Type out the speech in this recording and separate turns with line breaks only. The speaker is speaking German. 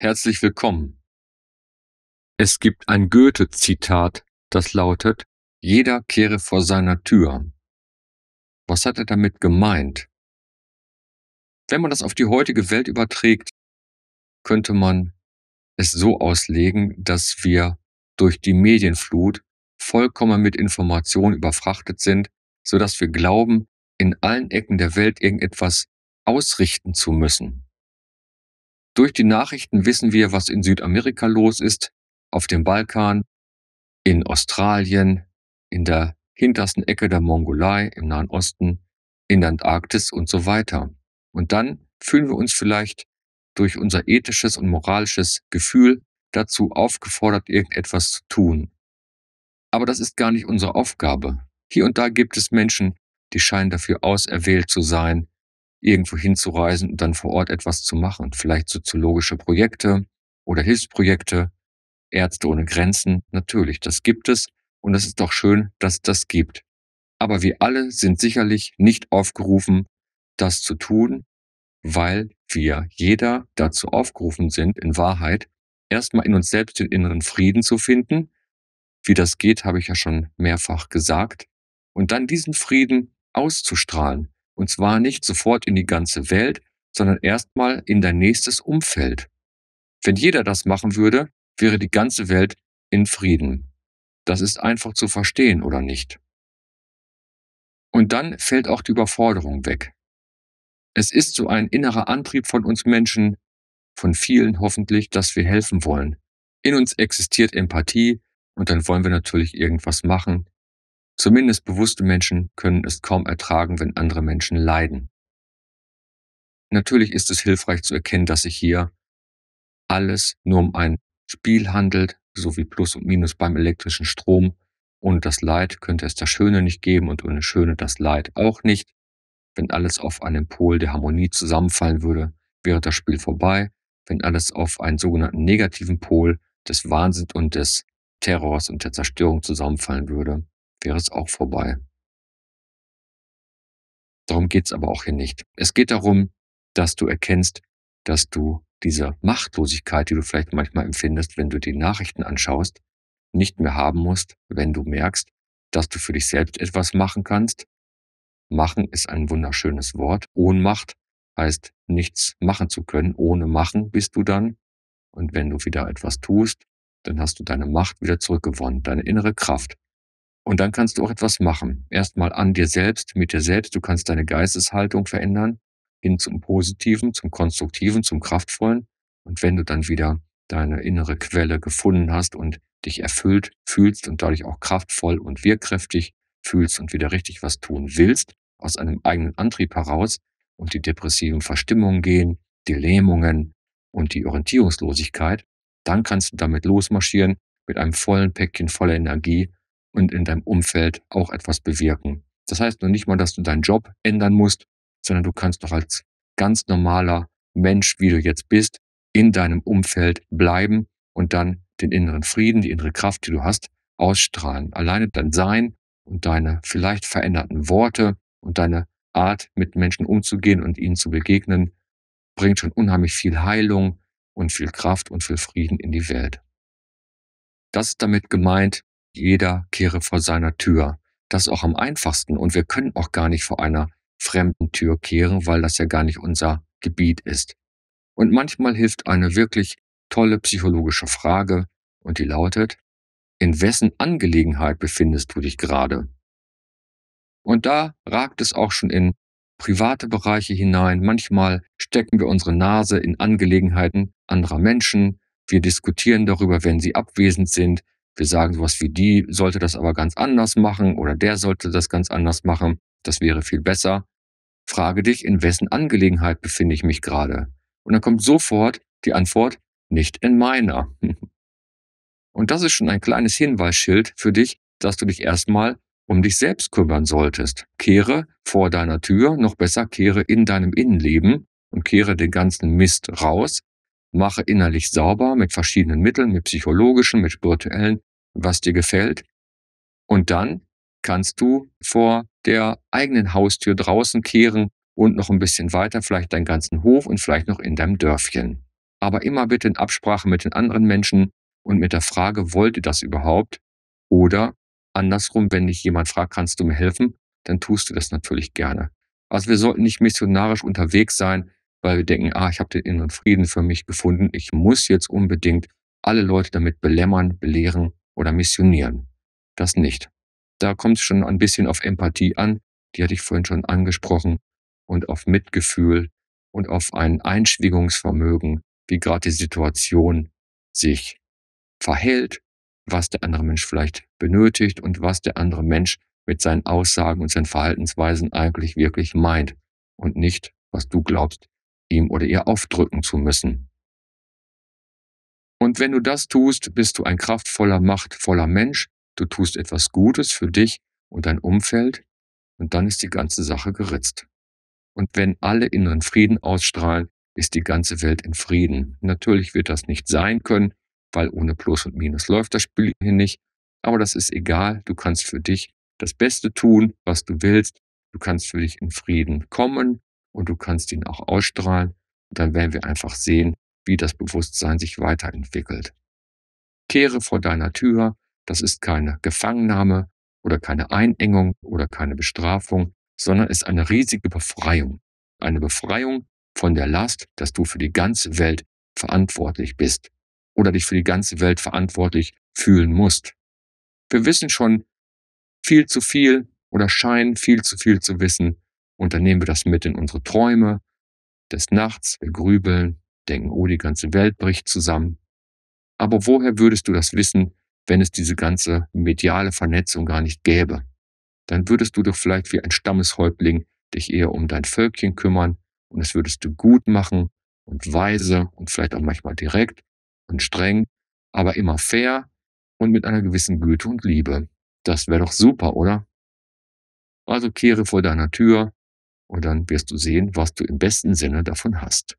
Herzlich willkommen! Es gibt ein Goethe-Zitat, das lautet „Jeder kehre vor seiner Tür“. Was hat er damit gemeint? Wenn man das auf die heutige Welt überträgt, könnte man es so auslegen, dass wir durch die Medienflut vollkommen mit Informationen überfrachtet sind, so dass wir glauben, in allen Ecken der Welt irgendetwas ausrichten zu müssen. Durch die Nachrichten wissen wir, was in Südamerika los ist, auf dem Balkan, in Australien, in der hintersten Ecke der Mongolei, im Nahen Osten, in der Antarktis und so weiter. Und dann fühlen wir uns vielleicht durch unser ethisches und moralisches Gefühl dazu aufgefordert, irgendetwas zu tun. Aber das ist gar nicht unsere Aufgabe. Hier und da gibt es Menschen, die scheinen dafür auserwählt zu sein, irgendwo hinzureisen und dann vor Ort etwas zu machen. Vielleicht soziologische Projekte oder Hilfsprojekte, Ärzte ohne Grenzen. Natürlich, das gibt es und es ist doch schön, dass das gibt. Aber wir alle sind sicherlich nicht aufgerufen, das zu tun, weil wir jeder dazu aufgerufen sind, in Wahrheit erstmal in uns selbst den inneren Frieden zu finden. Wie das geht, habe ich ja schon mehrfach gesagt. Und dann diesen Frieden auszustrahlen, und zwar nicht sofort in die ganze Welt, sondern erstmal in dein nächstes Umfeld. Wenn jeder das machen würde, wäre die ganze Welt in Frieden. Das ist einfach zu verstehen, oder nicht? Und dann fällt auch die Überforderung weg. Es ist so ein innerer Antrieb von uns Menschen, von vielen hoffentlich, dass wir helfen wollen. In uns existiert Empathie und dann wollen wir natürlich irgendwas machen, Zumindest bewusste Menschen können es kaum ertragen, wenn andere Menschen leiden. Natürlich ist es hilfreich zu erkennen, dass sich hier alles nur um ein Spiel handelt, so wie Plus und Minus beim elektrischen Strom. Ohne das Leid könnte es das Schöne nicht geben und ohne Schöne das Leid auch nicht. Wenn alles auf einem Pol der Harmonie zusammenfallen würde, wäre das Spiel vorbei. Wenn alles auf einen sogenannten negativen Pol des Wahnsinns und des Terrors und der Zerstörung zusammenfallen würde, wäre es auch vorbei. Darum geht es aber auch hier nicht. Es geht darum, dass du erkennst, dass du diese Machtlosigkeit, die du vielleicht manchmal empfindest, wenn du die Nachrichten anschaust, nicht mehr haben musst, wenn du merkst, dass du für dich selbst etwas machen kannst. Machen ist ein wunderschönes Wort. Ohnmacht heißt nichts machen zu können. Ohne machen bist du dann. Und wenn du wieder etwas tust, dann hast du deine Macht wieder zurückgewonnen, deine innere Kraft. Und dann kannst du auch etwas machen. Erstmal an dir selbst, mit dir selbst. Du kannst deine Geisteshaltung verändern, hin zum Positiven, zum Konstruktiven, zum Kraftvollen. Und wenn du dann wieder deine innere Quelle gefunden hast und dich erfüllt fühlst und dadurch auch kraftvoll und wirkkräftig fühlst und wieder richtig was tun willst, aus einem eigenen Antrieb heraus und die depressiven Verstimmungen gehen, die Lähmungen und die Orientierungslosigkeit, dann kannst du damit losmarschieren mit einem vollen Päckchen voller Energie und in deinem Umfeld auch etwas bewirken. Das heißt noch nicht mal, dass du deinen Job ändern musst, sondern du kannst doch als ganz normaler Mensch, wie du jetzt bist, in deinem Umfeld bleiben und dann den inneren Frieden, die innere Kraft, die du hast, ausstrahlen. Alleine dein Sein und deine vielleicht veränderten Worte und deine Art, mit Menschen umzugehen und ihnen zu begegnen, bringt schon unheimlich viel Heilung und viel Kraft und viel Frieden in die Welt. Das ist damit gemeint, jeder kehre vor seiner Tür. Das ist auch am einfachsten. Und wir können auch gar nicht vor einer fremden Tür kehren, weil das ja gar nicht unser Gebiet ist. Und manchmal hilft eine wirklich tolle psychologische Frage und die lautet, in wessen Angelegenheit befindest du dich gerade? Und da ragt es auch schon in private Bereiche hinein. Manchmal stecken wir unsere Nase in Angelegenheiten anderer Menschen. Wir diskutieren darüber, wenn sie abwesend sind. Wir sagen sowas wie, die sollte das aber ganz anders machen oder der sollte das ganz anders machen. Das wäre viel besser. Frage dich, in wessen Angelegenheit befinde ich mich gerade? Und dann kommt sofort die Antwort, nicht in meiner. Und das ist schon ein kleines Hinweisschild für dich, dass du dich erstmal um dich selbst kümmern solltest. Kehre vor deiner Tür, noch besser kehre in deinem Innenleben und kehre den ganzen Mist raus. Mache innerlich sauber mit verschiedenen Mitteln, mit psychologischen, mit spirituellen, was dir gefällt. Und dann kannst du vor der eigenen Haustür draußen kehren und noch ein bisschen weiter, vielleicht deinen ganzen Hof und vielleicht noch in deinem Dörfchen. Aber immer bitte in Absprache mit den anderen Menschen und mit der Frage, wollt ihr das überhaupt? Oder andersrum, wenn dich jemand fragt, kannst du mir helfen? Dann tust du das natürlich gerne. Also wir sollten nicht missionarisch unterwegs sein, weil wir denken, ah, ich habe den inneren Frieden für mich gefunden, ich muss jetzt unbedingt alle Leute damit belämmern, belehren oder missionieren. Das nicht. Da kommt es schon ein bisschen auf Empathie an, die hatte ich vorhin schon angesprochen, und auf Mitgefühl und auf ein Einschwingungsvermögen, wie gerade die Situation sich verhält, was der andere Mensch vielleicht benötigt und was der andere Mensch mit seinen Aussagen und seinen Verhaltensweisen eigentlich wirklich meint und nicht, was du glaubst, ihm oder ihr aufdrücken zu müssen. Und wenn du das tust, bist du ein kraftvoller, machtvoller Mensch. Du tust etwas Gutes für dich und dein Umfeld. Und dann ist die ganze Sache geritzt. Und wenn alle inneren Frieden ausstrahlen, ist die ganze Welt in Frieden. Natürlich wird das nicht sein können, weil ohne Plus und Minus läuft das Spiel hier nicht. Aber das ist egal. Du kannst für dich das Beste tun, was du willst. Du kannst für dich in Frieden kommen und du kannst ihn auch ausstrahlen. Und dann werden wir einfach sehen, wie das Bewusstsein sich weiterentwickelt. Kehre vor deiner Tür, das ist keine Gefangennahme oder keine Einengung oder keine Bestrafung, sondern ist eine riesige Befreiung. Eine Befreiung von der Last, dass du für die ganze Welt verantwortlich bist oder dich für die ganze Welt verantwortlich fühlen musst. Wir wissen schon viel zu viel oder scheinen viel zu viel zu wissen und dann nehmen wir das mit in unsere Träume des Nachts, wir grübeln, denken, oh, die ganze Welt bricht zusammen. Aber woher würdest du das wissen, wenn es diese ganze mediale Vernetzung gar nicht gäbe? Dann würdest du doch vielleicht wie ein Stammeshäuptling dich eher um dein Völkchen kümmern und das würdest du gut machen und weise und vielleicht auch manchmal direkt und streng, aber immer fair und mit einer gewissen Güte und Liebe. Das wäre doch super, oder? Also kehre vor deiner Tür und dann wirst du sehen, was du im besten Sinne davon hast.